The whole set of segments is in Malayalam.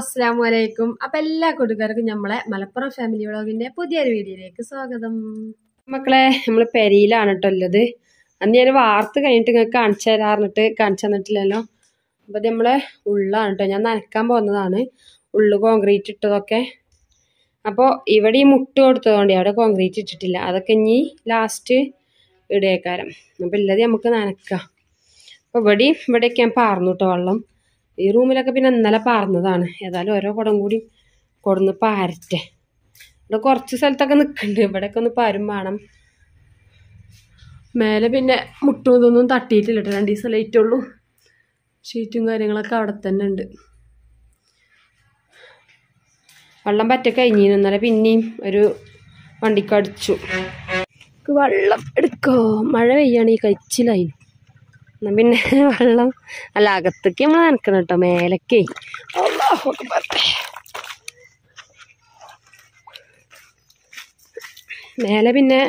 അസ്സാം വലൈക്കും അപ്പൊ എല്ലാ കൂട്ടുകാർക്കും നമ്മളെ മലപ്പുറം ഫാമിലി വ്ളോഗിന്റെ പുതിയൊരു വീഡിയോയിലേക്ക് സ്വാഗതം മക്കളെ നമ്മൾ പെരിയിലാണ് കേട്ടോ ഉള്ളത് അന്ന് ഞാൻ വാർത്ത കഴിഞ്ഞിട്ട് നിങ്ങൾക്ക് കാണിച്ചു തരാറിഞ്ഞിട്ട് കാണിച്ചു തന്നിട്ടില്ലല്ലോ അപ്പൊ ഇത് നമ്മളെ ഉള്ളാണ് കേട്ടോ ഞാൻ നനക്കാൻ പോകുന്നതാണ് ഉള്ളു കോൺക്രീറ്റ് ഇട്ടതൊക്കെ അപ്പോൾ ഇവിടെ ഈ മുട്ട് കൊടുത്തതുകൊണ്ട് അവിടെ കോൺക്രീറ്റ് ഇട്ടിട്ടില്ല അതൊക്കെ ഇനി ലാസ്റ്റ് ഇടയേക്കാരം അപ്പോൾ ഇല്ലാതെ നമുക്ക് നനക്കാം അപ്പോൾ ഇവിടെയും ഇവിടെയൊക്കെ ഞാൻ പാർന്നു കേട്ടോ വെള്ളം ഈ റൂമിലൊക്കെ പിന്നെ ഇന്നലെ പാർന്നതാണ് ഏതായാലും ഓരോ കുടം കൂടി കൊടുന്ന് പാരട്ടെ ഇവിടെ കുറച്ച് സ്ഥലത്തൊക്കെ നിൽക്കുന്നുണ്ട് ഇവിടെയൊക്കെ ഒന്ന് പാരും വേണം മേലെ പിന്നെ മുട്ടും ഇതൊന്നും തട്ടിയിട്ടില്ല കേട്ടോ രണ്ട് ദിവസം ലൈറ്റുള്ളൂ ഷീറ്റും കാര്യങ്ങളൊക്കെ അവിടെ തന്നെ ഉണ്ട് വെള്ളം പറ്റ കഴിഞ്ഞിരുന്നു ഇന്നലെ പിന്നെയും ഒരു വണ്ടിക്കടിച്ചു വെള്ളം എടുക്കോ മഴ പെയ്യാണ് ഈ കഴിച്ചിലായി എന്നാൽ പിന്നെ വെള്ളം അല്ല അകത്തേക്ക് നമ്മൾ നനക്കണം കേട്ടോ മേലക്കേ മേലെ പിന്നെ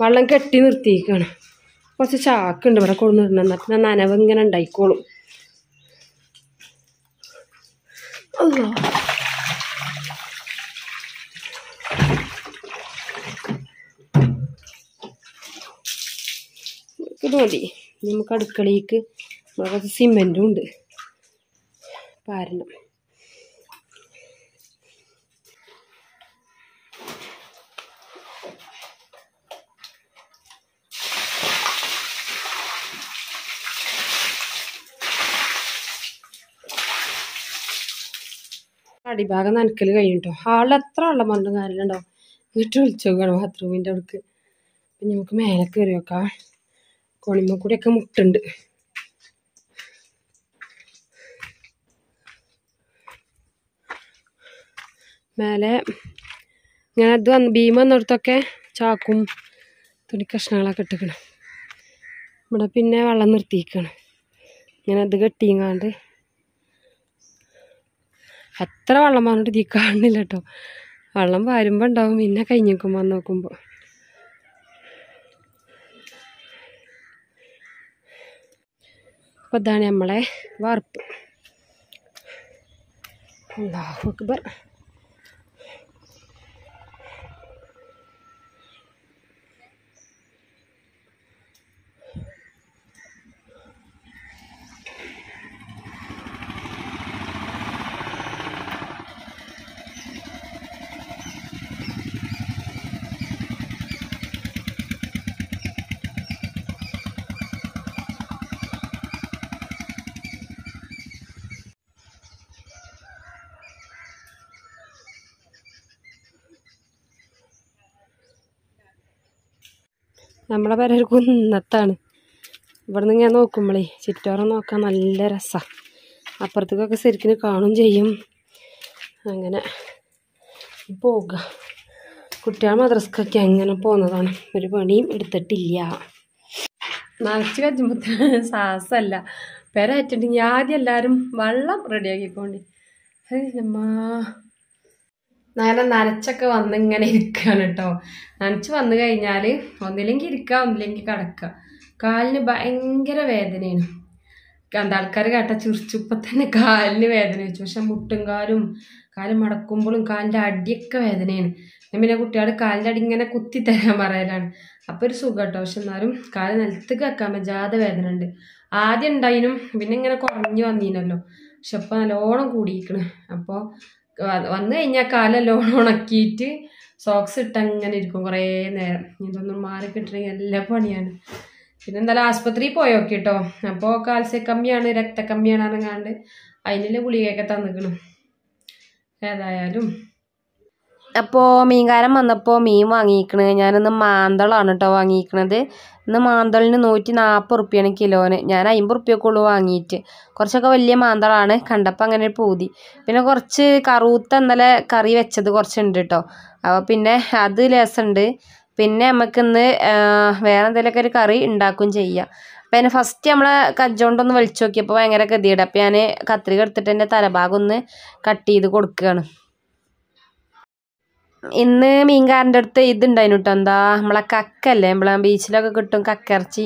വെള്ളം കെട്ടി നിർത്തിയിരിക്കുകയാണ് കുറച്ച് ചാക്കുണ്ട് ഇവിടെ കൊടുന്നിടണം എന്നിട്ട് ഞാൻ നനവ് ഇങ്ങനെ ഉണ്ടായിക്കോളും അല്ലോ ഇത് മതി നമുക്ക് അടുക്കളയിലേക്ക് കുറച്ച് സിമെൻറ്റും ഉണ്ട് പാരണം അടിഭാഗം നനക്കൽ കഴിഞ്ഞിട്ടോ കേട്ടോ ആളെത്ര ഉള്ള പറഞ്ഞിട്ടും കാര്യമുണ്ടോ വീട്ടിൽ വിളിച്ചു നോക്കണം ബാത്റൂമിൻ്റെ അവിടേക്ക് നമുക്ക് മേലെ കയറി നോക്കാം കോണിമ്മ കൂടെയൊക്കെ മുട്ടുണ്ട് മേലെ ഇങ്ങനെ അത് വന്ന് ഭീമ വന്നിടത്തൊക്കെ ചാക്കും തുണി കഷ്ണങ്ങളൊക്കെ ഇട്ടിക്കണം ഇവിടെ പിന്നെ വെള്ളം നിർത്തിയിരിക്കണം ഇങ്ങനെ അത് കെട്ടിങ്ങാണ്ട് എത്ര വെള്ളം വന്നിട്ട് തീക്കാണില്ല കേട്ടോ വെള്ളം വരുമ്പോൾ ഉണ്ടാവും പിന്നെ കഴിഞ്ഞിക്കുമ്പോൾ നോക്കുമ്പോൾ അപ്പോൾ ഇതാണ് നമ്മളെ വറുപ്പ് അള്ളാഹു അക്ബർ നമ്മളെ വരെ ഒരു കുന്നത്താണ് നിന്ന് ഞാൻ നോക്കുമ്പോഴേ ചുറ്റോറം നോക്കാൻ നല്ല രസമാണ് അപ്പുറത്തേക്കൊക്കെ ശരിക്കും കാണും ചെയ്യും അങ്ങനെ പോകുക കുട്ടികൾ മദ്രസ്ക്കൊക്കെ അങ്ങനെ പോകുന്നതാണ് ഒരു പണിയും എടുത്തിട്ടില്ല നിറച്ച് കച്ചുമ്പോൾ സാഹസമല്ല പെര ഞാൻ ആദ്യം എല്ലാവരും വെള്ളം റെഡിയാക്കിക്കോണ്ടി അമ്മാ നല്ല നനച്ചൊക്കെ വന്ന് ഇങ്ങനെ ഇരിക്കുകയാണ് കേട്ടോ നനച്ച് വന്നു കഴിഞ്ഞാൽ ഒന്നില്ലെങ്കിൽ ഇരിക്കുക ഒന്നില്ലെങ്കിൽ കിടക്കുക കാലിന് ഭയങ്കര വേദനയാണ് എന്താ ആൾക്കാർ കേട്ട ചുരിച്ചുപ്പം തന്നെ കാലിന് വേദന വെച്ചു പക്ഷെ മുട്ടുംകാലും കാല് മടക്കുമ്പോഴും കാലിൻ്റെ അടിയൊക്കെ വേദനയാണ് ഞാൻ പിന്നെ കുട്ടികൾ കാലിൻ്റെ അടി ഇങ്ങനെ കുത്തി തരാൻ പറയലാണ് അപ്പോൾ ഒരു സുഖം കേട്ടോ പക്ഷെ എന്നാലും കാല് നിലത്ത് കേൾക്കാൻ പറ്റാതെ വേദന ഉണ്ട് ആദ്യം ഉണ്ടായിനും പിന്നെ ഇങ്ങനെ കുറഞ്ഞു വന്നീനല്ലോ പക്ഷെ ഇപ്പം നല്ലോണം കൂടിയിരിക്കണ് അപ്പോൾ വന്നു കഴിഞ്ഞാൽ കാലെല്ലാം ഉണക്കിയിട്ട് സോക്സ് ഇട്ട് അങ്ങനെ ഇരിക്കും കുറേ നേരം ഇതൊന്നും മാറി കിട്ടണമെങ്കിൽ എല്ലാ പണിയാണ് പിന്നെ എന്തായാലും ആസ്പത്രിയിൽ പോയോക്കെ കേട്ടോ അപ്പോൾ കാൽസ്യം കമ്മിയാണ് രക്തക്കമ്മിയാണ് എന്നങ്ങാണ്ട് അതിനുള്ള ഗുളികയൊക്കെ തന്നിക്കണം ഏതായാലും അപ്പോൾ മീൻകാരൻ വന്നപ്പോൾ മീൻ വാങ്ങിയിരിക്കണ് ഞാനിന്ന് മാന്തളാണ് കേട്ടോ വാങ്ങിയിരിക്കണത് ഇന്ന് മാന്തളിന് നൂറ്റി നാൽപ്പത് റുപ്യാണ് കിലോന് ഞാൻ അമ്പത് ഉള്ളു വാങ്ങിയിട്ട് കുറച്ചൊക്കെ വലിയ മാന്തളാണ് കണ്ടപ്പോൾ അങ്ങനെ പൂതി പിന്നെ കുറച്ച് കറൂത്ത ഇന്നലെ കറി വെച്ചത് കുറച്ചുണ്ട് കേട്ടോ അപ്പോൾ പിന്നെ അത് ലേസുണ്ട് പിന്നെ നമുക്കിന്ന് വേറെ എന്തെങ്കിലുമൊക്കെ ഒരു കറി ഉണ്ടാക്കുകയും ചെയ്യാം അപ്പം എന്നെ ഫസ്റ്റ് നമ്മളെ കജ്ജോണ്ടൊന്ന് വലിച്ചു നോക്കിയപ്പോൾ ഭയങ്കര ഗതിയുടെ അപ്പം ഞാൻ കത്രിക എടുത്തിട്ട് എൻ്റെ തലഭാഗം ഒന്ന് കട്ട് ചെയ്ത് കൊടുക്കുകയാണ് ഇന്ന് മീൻകാരൻ്റെ അടുത്ത് ഇതുണ്ടായിരുന്നു കേട്ടോ എന്താ നമ്മളെ കക്കല്ലേ നമ്മളെ ബീച്ചിലൊക്കെ കിട്ടും കക്കിറച്ചി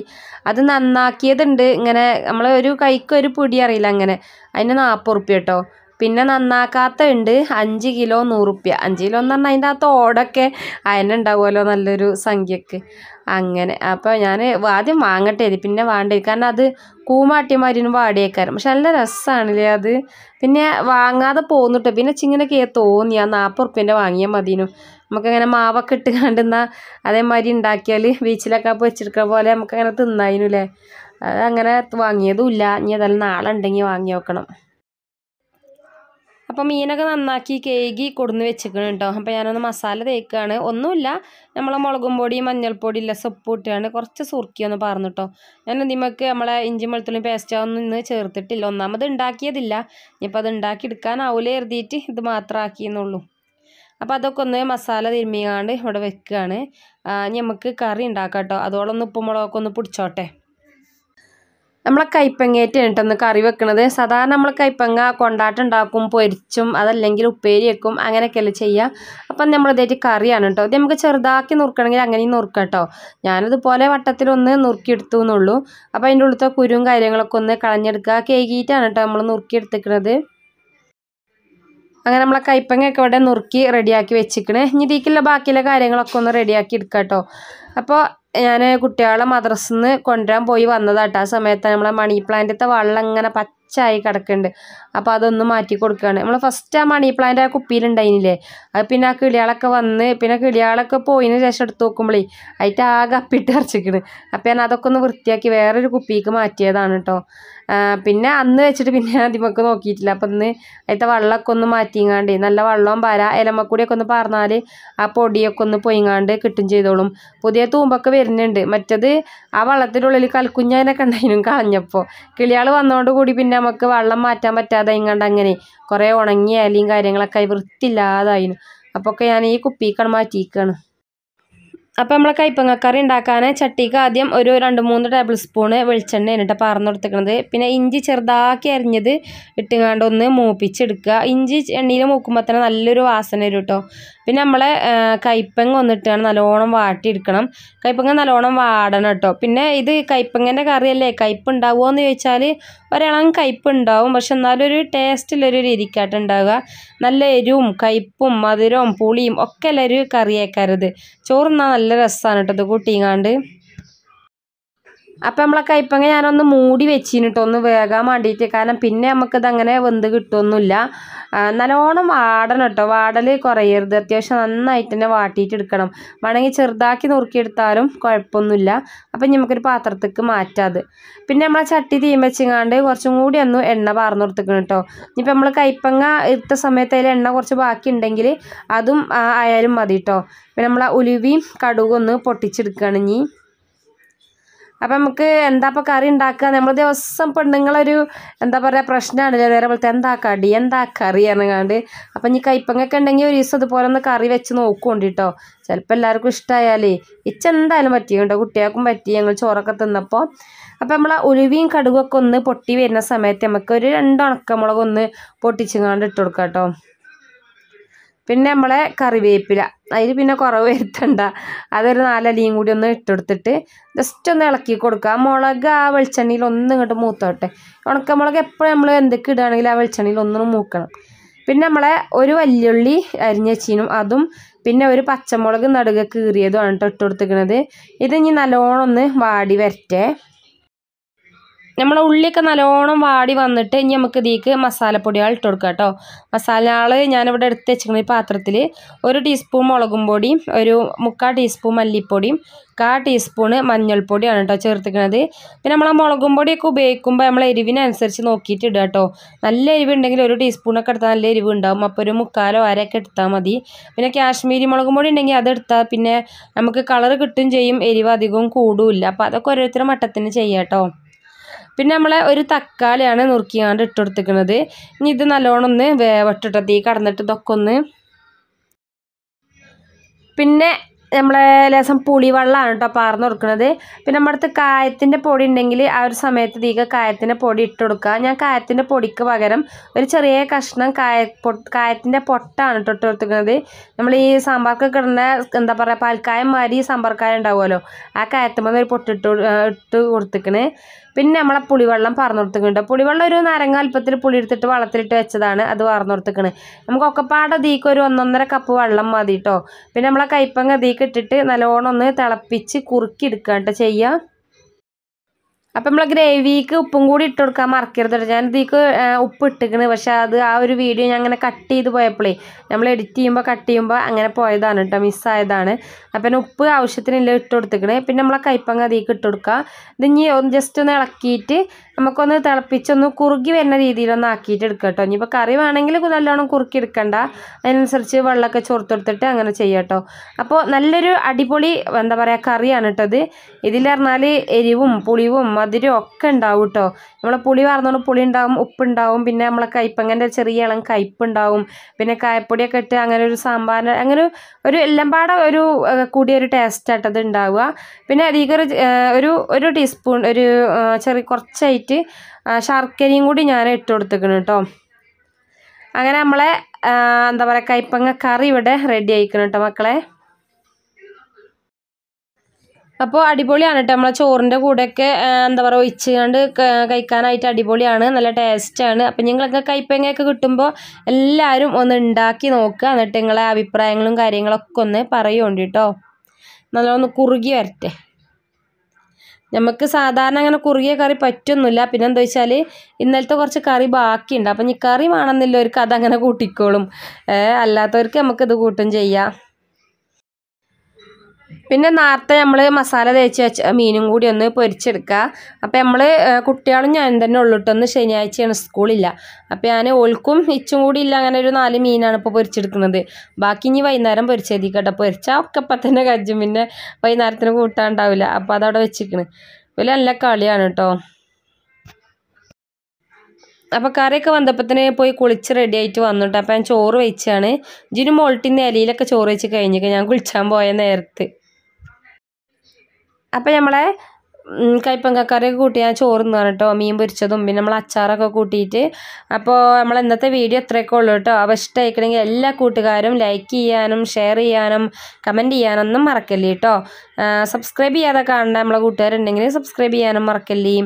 അത് നന്നാക്കിയതുണ്ട് ഇങ്ങനെ നമ്മളെ ഒരു കൈക്ക് ഒരു പിടി അറിയില്ല അങ്ങനെ അതിന് നാൽപ്പത് ഉറുപ്പ്യ കേട്ടോ പിന്നെ നന്നാക്കാത്ത ഉണ്ട് അഞ്ച് കിലോ നൂറുപ്യ അഞ്ച് കിലോ എന്ന് പറഞ്ഞാൽ അതിൻ്റെ അകത്ത് ഓടൊക്കെ അതിനെ ഉണ്ടാവുമല്ലോ നല്ലൊരു സംഖ്യക്ക് അങ്ങനെ അപ്പോൾ ഞാൻ ആദ്യം വാങ്ങട്ടെ പിന്നെ വാണ്ടേ കാരണം അത് കൂമാട്ടിമാരിനും വാടിയേക്കാരും പക്ഷെ നല്ല രസമാണല്ലേ അത് പിന്നെ വാങ്ങാതെ പോന്നിട്ട് പിന്നെ ചിങ്ങനൊക്കെ തോന്നി ആ നാൽപ്പത് ഉറുപ്പ്യൻ്റെ വാങ്ങിയാൽ മതിനു നമുക്കങ്ങനെ മാവൊക്കെ ഇട്ട് കണ്ടുന്നാ അതേമാതിരി ഉണ്ടാക്കിയാൽ ബീച്ചിലൊക്കെ വെച്ചെടുക്കുന്ന പോലെ നമുക്കങ്ങനെ തിന്നായിനു അല്ലേ അത് അങ്ങനെ ഇല്ല ഇനി അതെല്ലാം നാളെ ഉണ്ടെങ്കിൽ വാങ്ങി നോക്കണം അപ്പോൾ മീനൊക്കെ നന്നാക്കി കേകി കൊടുന്ന് വെച്ചിരിക്കണം കേട്ടോ അപ്പോൾ ഞാനൊന്ന് മസാല തേക്കുകയാണ് ഒന്നുമില്ല നമ്മൾ മുളകും പൊടി മഞ്ഞൾപ്പൊടി ഇല്ല സൊപ്പ് ഇട്ടാണ് കുറച്ച് സുറുക്കി ഒന്ന് പറഞ്ഞു കേട്ടോ ഞാൻ ഇതിമൊക്കെ നമ്മളെ ഇഞ്ചി മുളത്തുള്ളി പേസ്റ്റ് ഒന്നും ഇന്ന് ചേർത്തിട്ടില്ല ഒന്നാമത് ഉണ്ടാക്കിയതില്ല ഇനിയിപ്പോൾ അത് ഉണ്ടാക്കി എടുക്കാനാവൂലേ എഴുതിയിട്ട് ഇത് മാത്രം ആക്കിയെന്നുള്ളൂ അപ്പോൾ അതൊക്കെ ഒന്ന് മസാല തിരുമ്മിയാണ്ട് ഇവിടെ വെക്കുകയാണ് ഇനി നമുക്ക് കറി ഉണ്ടാക്കാം കേട്ടോ അതോടൊന്ന് ഉപ്പുമുളകൊക്കെ ഒന്ന് പിടിച്ചോട്ടെ നമ്മളെ കൈപ്പങ്ങേറ്റ് എന്നിട്ടൊന്ന് കറി വെക്കുന്നത് സാധാരണ നമ്മൾ കൈപ്പങ്ങ കൊണ്ടാട്ടുണ്ടാക്കും പൊരിച്ചും അതല്ലെങ്കിൽ ഉപ്പേരി വെക്കും അങ്ങനെയൊക്കെയല്ലേ ചെയ്യുക അപ്പം നമ്മളിതായിട്ട് കറിയാണ് കേട്ടോ ഇത് നമുക്ക് ചെറുതാക്കി നുറുക്കണമെങ്കിൽ അങ്ങനെയും നുറുക്കാം കേട്ടോ ഞാനതുപോലെ വട്ടത്തിലൊന്ന് നുറുക്കിയെടുത്തു എന്നുള്ളൂ അപ്പോൾ അതിൻ്റെ ഉള്ളിലത്തെ കുരുവും കാര്യങ്ങളൊക്കെ ഒന്ന് കളഞ്ഞെടുക്കുക കേകിയിട്ടാണ് കേട്ടോ നമ്മൾ നുറുക്കിയെടുത്തിക്കുന്നത് അങ്ങനെ നമ്മളെ കൈപ്പങ്ങയൊക്കെ ഇവിടെ നുറുക്കി റെഡിയാക്കി വെച്ചിക്കണേ ഇനി ഇതിലേക്കുള്ള ബാക്കിയുള്ള കാര്യങ്ങളൊക്കെ ഒന്ന് റെഡിയാക്കി എടുക്കാം കേട്ടോ അപ്പോൾ ഞാൻ കുട്ടികളെ മദ്രസിൽ നിന്ന് കൊണ്ടുവരാൻ പോയി വന്നതാട്ടോ ആ സമയത്ത് നമ്മളെ മണി പ്ലാന്റത്തെ വെള്ളം ഇങ്ങനെ പച്ചയായി കിടക്കുന്നുണ്ട് അപ്പോൾ അതൊന്ന് മാറ്റി കൊടുക്കുകയാണ് നമ്മൾ ഫസ്റ്റ് ആ മണി പ്ലാന്റ് ആ കുപ്പിയിലുണ്ടായിനില്ലേ അത് പിന്നെ ആ കിളികളൊക്കെ വന്ന് പിന്നെ കിളികളൊക്കെ പോയിന് ശേഷം എടുത്ത് നോക്കുമ്പോഴേ അതിൻ്റെ ആകെ അപ്പിട്ട് അരച്ചിക്കണ് അപ്പോൾ ഞാൻ അതൊക്കെ ഒന്ന് വൃത്തിയാക്കി വേറൊരു കുപ്പിക്ക് മാറ്റിയതാണ് കേട്ടോ പിന്നെ അന്ന് വെച്ചിട്ട് പിന്നെ അതിമൊക്കെ നോക്കിയിട്ടില്ല അപ്പം ഇന്ന് അതിലത്തെ വെള്ളമൊക്കെ ഒന്ന് മാറ്റിങ്ങാണ്ട് നല്ല വെള്ളവും പാര ഇലമക്കൂടിയൊക്കെ ഒന്ന് പറഞ്ഞാൽ ആ പൊടിയൊക്കെ ഒന്ന് പൊയ്ങ്ങാണ്ട് കിട്ടും ചെയ്തോളും പുതിയ തൂമ്പൊക്കെ വരുന്നുണ്ട് മറ്റത് ആ വെള്ളത്തിൻ്റെ ഉള്ളിൽ കൽക്കുഞ്ഞതിനൊക്കെ ഉണ്ടായിരുന്നു കളഞ്ഞപ്പോൾ കിളിയാൾ വന്നതുകൊണ്ട് കൂടി പിന്നെ നമുക്ക് വെള്ളം മാറ്റാൻ പറ്റാതെ ഇങ്ങാണ്ട് അങ്ങനെ കുറേ ഉണങ്ങിയ ഇലയും കാര്യങ്ങളൊക്കെ വൃത്തിയില്ലാതായിരുന്നു അപ്പോൾ ഒക്കെ ഞാൻ ഈ കുപ്പിക്കാണ് മാറ്റിയിരിക്കുകയാണ് അപ്പോൾ നമ്മളെ കൈപ്പങ്ങക്കറി ഉണ്ടാക്കാൻ ചട്ടിക്ക് ആദ്യം ഒരു രണ്ട് മൂന്ന് ടേബിൾ സ്പൂണ് വെളിച്ചെണ്ണ എന്നിട്ട് പറന്ന് കൊടുത്തിക്കണത് പിന്നെ ഇഞ്ചി ചെറുതാക്കി അരിഞ്ഞത് ഇട്ടുങ്ങാണ്ട് ഒന്ന് മൂപ്പിച്ചെടുക്കുക ഇഞ്ചി എണ്ണയിൽ മൂക്കുമ്പോൾ തന്നെ നല്ലൊരു വാസന വരും കേട്ടോ പിന്നെ നമ്മളെ കൈപ്പങ്ങ ഒന്നിട്ടാണ് നല്ലോണം വാട്ടിയെടുക്കണം കൈപ്പങ്ങ നല്ലോണം വാടണം കേട്ടോ പിന്നെ ഇത് കൈപ്പങ്ങൻ്റെ കറിയല്ലേ കയ്പ് ഉണ്ടാവുമോ എന്ന് ചോദിച്ചാൽ ഒരിളം കയ്പുണ്ടാവും പക്ഷെ എന്നാലൊരു ടേസ്റ്റിലൊരു ഇരിക്കാട്ട് ഉണ്ടാവുക നല്ല എരിവും കയ്പും മധുരവും പുളിയും ഒക്കെ ഉള്ളൊരു കറിയേക്കരുത് ചോറുണ്ണാൻ നല്ല രസമാണ് കേട്ടോ ഇത് കൂട്ടിങ്ങാണ്ട് അപ്പം നമ്മളെ കയ്പ്പങ്ങ ഞാനൊന്ന് മൂടി വെച്ചിന് കേട്ടോ ഒന്ന് വേഗം വേണ്ടിയിട്ട് കാരണം പിന്നെ നമുക്കിത് അങ്ങനെ വെന്ത് കിട്ടുമൊന്നുമില്ല നല്ലോണം വാടണം കേട്ടോ വാടൽ കുറയരുത് അത്യാവശ്യം നന്നായിട്ട് തന്നെ വാട്ടിയിട്ട് എടുക്കണം വേണമെങ്കിൽ ചെറുതാക്കി നുറുക്കിയെടുത്താലും കുഴപ്പമൊന്നുമില്ല അപ്പം നമുക്കൊരു പാത്രത്തേക്ക് മാറ്റാത് പിന്നെ നമ്മളെ ചട്ടി തീം വെച്ചിങ്ങാണ്ട് കുറച്ചും കൂടി ഒന്ന് എണ്ണ പാർന്നു കൊടുത്തേക്കണം കേട്ടോ ഇനിയിപ്പോൾ നമ്മൾ കൈപ്പങ്ങ ഇട്ട സമയത്ത് അതിൽ എണ്ണ കുറച്ച് ബാക്കി ഉണ്ടെങ്കിൽ അതും ആയാലും മതി കേട്ടോ പിന്നെ നമ്മൾ ഉലുവിയും കടുകൊന്ന് പൊട്ടിച്ചെടുക്കുകയാണ് ഇനി അപ്പം നമുക്ക് എന്താ ഇപ്പം കറി ഉണ്ടാക്കുക നമ്മൾ ദിവസം പെണ്ണുങ്ങളൊരു എന്താ പറയുക പ്രശ്നമാണ് നേരെ പോലത്തെ എന്താ കടി എന്താ കറി എന്നങ്ങാണ്ട് അപ്പം ഇനി കൈപ്പങ്ങൊക്കെ ഉണ്ടെങ്കിൽ ഒരു ദിവസം ഇതുപോലെ ഒന്ന് കറി വെച്ച് നോക്കുകൊണ്ട് കേട്ടോ ചിലപ്പോൾ എല്ലാവർക്കും ഇഷ്ടമായാലേ ഇച്ചെന്തായാലും പറ്റിയുണ്ടോ കുട്ടികൾക്കും പറ്റി ഞങ്ങൾ ചോറൊക്കെ തിന്നപ്പോൾ അപ്പം നമ്മൾ ആ ഉലുവിയും കടുകൊക്കെ ഒന്ന് പൊട്ടി വരുന്ന സമയത്ത് നമുക്കൊരു രണ്ട് ഉണക്കമുളക് ഒന്ന് പൊട്ടിച്ചുങ്ങാണ്ട് ഇട്ട് കൊടുക്കാം കേട്ടോ പിന്നെ നമ്മളെ കറിവേപ്പില അതിൽ പിന്നെ കുറവ് വരുത്തണ്ട അതൊരു നാലലിയും കൂടി ഒന്ന് ഇട്ടെടുത്തിട്ട് ജസ്റ്റ് ഒന്ന് ഇളക്കി കൊടുക്കുക ആ മുളക് ആ വെളിച്ചെണ്ണയിൽ ഒന്ന് ഇങ്ങോട്ട് മൂത്തോട്ടെ ഉണക്ക മുളക് എപ്പോഴും നമ്മൾ എന്തൊക്കെ ഇടുകയാണെങ്കിൽ ആ വെളിച്ചെണ്ണയിൽ ഒന്നും മൂക്കണം പിന്നെ നമ്മളെ ഒരു വല്യുള്ളി അരിഞ്ഞ വെച്ചിനും അതും പിന്നെ ഒരു പച്ചമുളക് നടുക കീറിയതുമാണ് കേട്ടോ ഇട്ടുകൊടുത്തിരിക്കുന്നത് ഇത് ഇനി നല്ലോണം ഒന്ന് വാടി വരട്ടെ നമ്മളെ ഉള്ളിയൊക്കെ നല്ലോണം വാടി വന്നിട്ട് ഇനി നമുക്ക് ഇതിലേക്ക് മസാലപ്പൊടികൾ ഇട്ട് കൊടുക്കുക കേട്ടോ മസാലകൾ ഞാനിവിടെ എടുത്ത് വെച്ചിരിക്കുന്ന ഈ പാത്രത്തിൽ ഒരു ടീസ്പൂൺ മുളകും പൊടിയും ഒരു മുക്കാൽ ടീസ്പൂൺ മല്ലിപ്പൊടിയും കാ ടീസ്പൂണ് മഞ്ഞൾപ്പൊടിയാണ് കേട്ടോ ചേർത്തിക്കുന്നത് പിന്നെ നമ്മളെ ആ മുളകും പൊടിയൊക്കെ ഉപയോഗിക്കുമ്പോൾ നമ്മൾ എരിവിനനുസരിച്ച് നോക്കിയിട്ട് ഇടുക കേട്ടോ നല്ല എരിവുണ്ടെങ്കിൽ ഒരു ടീസ്പൂണൊക്കെ എടുത്താൽ നല്ല എരിവ് ഉണ്ടാവും അപ്പോൾ ഒരു മുക്കാലോ അരയൊക്കെ എടുത്താൽ മതി പിന്നെ കാശ്മീരി മുളകും പൊടി ഉണ്ടെങ്കിൽ അതെടുത്താൽ പിന്നെ നമുക്ക് കളർ കിട്ടും ചെയ്യും എരിവ് അധികവും കൂടില്ല അപ്പോൾ അതൊക്കെ ഓരോരുത്തരും മട്ടത്തിന് ചെയ്യാം കേട്ടോ പിന്നെ നമ്മൾ ഒരു തക്കാളിയാണ് നുറുക്കിയാണ്ട് ഇട്ട് കൊടുത്തിരിക്കുന്നത് ഇനി ഇത് നല്ലോണം ഒന്ന് വേവട്ടിട്ട് തീ കടന്നിട്ട് ഇതൊക്കെ ഒന്ന് പിന്നെ നമ്മളെ ലേശം പുളിവെള്ളമാണ് കേട്ടോ പാർന്ന് കൊടുക്കുന്നത് പിന്നെ നമ്മുടെ അടുത്ത് കായത്തിൻ്റെ പൊടി ഉണ്ടെങ്കിൽ ആ ഒരു സമയത്ത് തീക കായത്തിൻ്റെ പൊടി ഇട്ട് കൊടുക്കുക ഞാൻ കായത്തിൻ്റെ പൊടിക്ക് പകരം ഒരു ചെറിയ കഷ്ണം കായ കായത്തിൻ്റെ പൊട്ടാണ് കേട്ടോ ഇട്ട് കൊടുത്തിരിക്കുന്നത് നമ്മൾ ഈ സാമ്പാർക്ക് കിടന്ന എന്താ പറയുക പാൽക്കായം മാതിരി സാമ്പാർക്കായ ഉണ്ടാവുമല്ലോ ആ കായത്തുമ്പോൾ ഒരു പൊട്ടിട്ട് ഇട്ട് കൊടുത്തിരിക്കണേ പിന്നെ നമ്മളെ പുളിവെള്ളം കൊടുത്തിട്ടുണ്ട് പുളിവെള്ളം ഒരു പുളി എടുത്തിട്ട് വളത്തിലിട്ട് വെച്ചതാണ് അത് നമുക്ക് നമുക്കൊക്കെപ്പാടെ തീക്ക് ഒരു ഒന്നൊന്നര കപ്പ് വെള്ളം മതി കേട്ടോ പിന്നെ നമ്മളെ കൈപ്പങ്ങ തീക്ക് ഇട്ടിട്ട് നല്ലോണം ഒന്ന് തിളപ്പിച്ച് കുറുക്കി എടുക്കുക കേട്ടോ ചെയ്യുക അപ്പം നമ്മൾ ഗ്രേവിക്ക് ഉപ്പും കൂടി ഇട്ട് കൊടുക്കാൻ മറക്കരുത് ഞാൻ ഇതിക്ക് ഉപ്പ് ഇട്ടിക്കണ് പക്ഷെ അത് ആ ഒരു വീഡിയോ ഞാൻ അങ്ങനെ കട്ട് ചെയ്ത് പോയപ്പോഴേ നമ്മൾ എഡിറ്റ് ചെയ്യുമ്പോൾ കട്ട് ചെയ്യുമ്പോൾ അങ്ങനെ പോയതാണ് കേട്ടോ മിസ്സായതാണ് അപ്പം ഉപ്പ് ആവശ്യത്തിനില്ല ഇട്ട് കൊടുത്തിക്കണ് പിന്നെ നമ്മളെ കൈപ്പങ്ങ അതിക്ക് ഇട്ട് കൊടുക്കുക ഇനി ജസ്റ്റ് ഒന്ന് ഇളക്കിയിട്ട് നമുക്കൊന്ന് തിളപ്പിച്ചൊന്ന് കുറുകി വരുന്ന രീതിയിലൊന്ന് ആക്കിയിട്ട് എടുക്കുക കേട്ടോ ഇനിയിപ്പോൾ കറി വേണമെങ്കിൽ നല്ലോണം കുറുക്കി എടുക്കണ്ട അതിനനുസരിച്ച് വെള്ളമൊക്കെ ചോർത്തെടുത്തിട്ട് അങ്ങനെ ചെയ്യാട്ടോ കേട്ടോ അപ്പോൾ നല്ലൊരു അടിപൊളി എന്താ പറയുക കറിയാണ് ഇതിൽ പറഞ്ഞാൽ എരിവും പുളിവും മധുരവും ഒക്കെ ഉണ്ടാവും കേട്ടോ നമ്മൾ പുളി വാർന്നുകൊണ്ട് പുളി ഉണ്ടാവും ഉപ്പുണ്ടാവും പിന്നെ നമ്മളെ കയ്പ്പങ്ങൻ്റെ ചെറിയ ഇളം കയ്പ്പുണ്ടാവും പിന്നെ കായപ്പൊടിയൊക്കെ ഇട്ട് അങ്ങനെ ഒരു സാമ്പാർ അങ്ങനെ ഒരു എല്ലാം പാടെ ഒരു കൂടിയ ഒരു ടേസ്റ്റായിട്ടത് ഉണ്ടാവുക പിന്നെ അധികം ഒരു ഒരു ടീസ്പൂൺ ഒരു ചെറിയ കുറച്ചായിട്ട് വേണ്ടിയിട്ട് ശർക്കരയും കൂടി ഞാൻ ഇട്ട് കൊടുത്തേക്കണം കേട്ടോ അങ്ങനെ നമ്മളെ എന്താ പറയുക കൈപ്പങ്ങ കറി ഇവിടെ റെഡി ആയിക്കണം കേട്ടോ മക്കളെ അപ്പോൾ അടിപൊളിയാണ് കേട്ടോ നമ്മളെ ചോറിൻ്റെ കൂടെയൊക്കെ എന്താ പറയുക ഒഴിച്ച് കണ്ട് കഴിക്കാനായിട്ട് അടിപൊളിയാണ് നല്ല ടേസ്റ്റാണ് അപ്പം നിങ്ങളൊക്കെ കൈപ്പങ്ങയൊക്കെ കിട്ടുമ്പോൾ എല്ലാവരും ഒന്ന് ഉണ്ടാക്കി നോക്കുക എന്നിട്ട് നിങ്ങളെ അഭിപ്രായങ്ങളും കാര്യങ്ങളൊക്കെ ഒന്ന് പറയുന്നുണ്ട് കേട്ടോ നല്ലോണം കുറുകി വരട്ടെ നമുക്ക് സാധാരണ അങ്ങനെ കുറുകിയ കറി പറ്റൊന്നുമില്ല പിന്നെ എന്താ വെച്ചാൽ ഇന്നലത്തെ കുറച്ച് കറി ബാക്കിയുണ്ട് അപ്പം ഈ കറി വേണമെന്നില്ലവർക്ക് അതങ്ങനെ കൂട്ടിക്കോളും അല്ലാത്തവർക്ക് നമുക്കിത് കൂട്ടും ചെയ്യാം പിന്നെ നേരത്തെ നമ്മൾ മസാല തേച്ച് വെച്ച മീനും കൂടി ഒന്ന് പൊരിച്ചെടുക്കുക അപ്പോൾ നമ്മൾ കുട്ടികളും ഞാൻ തന്നെ ഉള്ളിട്ടൊന്ന് ശനിയാഴ്ചയാണ് സ്കൂളില്ല അപ്പോൾ ഞാൻ ഓൾക്കും ഇച്ചും കൂടി ഇല്ല അങ്ങനെ ഒരു നാല് മീനാണ് ഇപ്പോൾ പൊരിച്ചെടുക്കുന്നത് ബാക്കി ഇനി വൈകുന്നേരം പൊരിച്ചെടുക്കട്ടെ പൊരിച്ചാൽ ഒക്കെ അപ്പം തന്നെ കജ്ജും പിന്നെ വൈകുന്നേരത്തിന് കൂട്ടാൻ ഉണ്ടാവില്ല അപ്പോൾ അതവിടെ വെച്ചിരിക്കണ് വലിയ നല്ല കളിയാണ് കേട്ടോ അപ്പോൾ കറിയൊക്കെ വന്നപ്പത്തിന് പോയി കുളിച്ച് റെഡി ആയിട്ട് വന്നിട്ട് അപ്പോൾ ഞാൻ ചോറ് വെച്ചാണ് ജിനു മോൾട്ടി ഇലയിലൊക്കെ ചോറ് വെച്ച് കഴിഞ്ഞിട്ട് ഞാൻ കുളിച്ചാൻ പോയ നേരത്ത് അപ്പോൾ നമ്മളെ കയ്പങ്ക കറിയൊക്കെ കൂട്ടി ഞാൻ ചോറുന്നാണ് കേട്ടോ മീൻ പൊരിച്ചതും പിന്നെ നമ്മൾ അച്ചാറൊക്കെ കൂട്ടിയിട്ട് അപ്പോൾ നമ്മൾ ഇന്നത്തെ വീഡിയോ ഇത്രയൊക്കെ ഉള്ളൂ കേട്ടോ അപ്പോൾ ഇഷ്ടമായിക്കണമെങ്കിൽ എല്ലാ കൂട്ടുകാരും ലൈക്ക് ചെയ്യാനും ഷെയർ ചെയ്യാനും കമൻറ്റ് ചെയ്യാനൊന്നും മറക്കല്ലേ കേട്ടോ സബ്സ്ക്രൈബ് ചെയ്യാതെ കാണേണ്ട നമ്മളെ കൂട്ടുകാരുണ്ടെങ്കിൽ സബ്സ്ക്രൈബ് ചെയ്യാനും മറക്കല്ലേ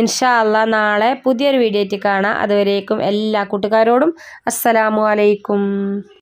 ഇൻഷാല്ല നാളെ പുതിയൊരു വീഡിയോ ആയിട്ട് കാണാം അതുവരേക്കും എല്ലാ കൂട്ടുകാരോടും അസ്സലാമു അലൈക്കും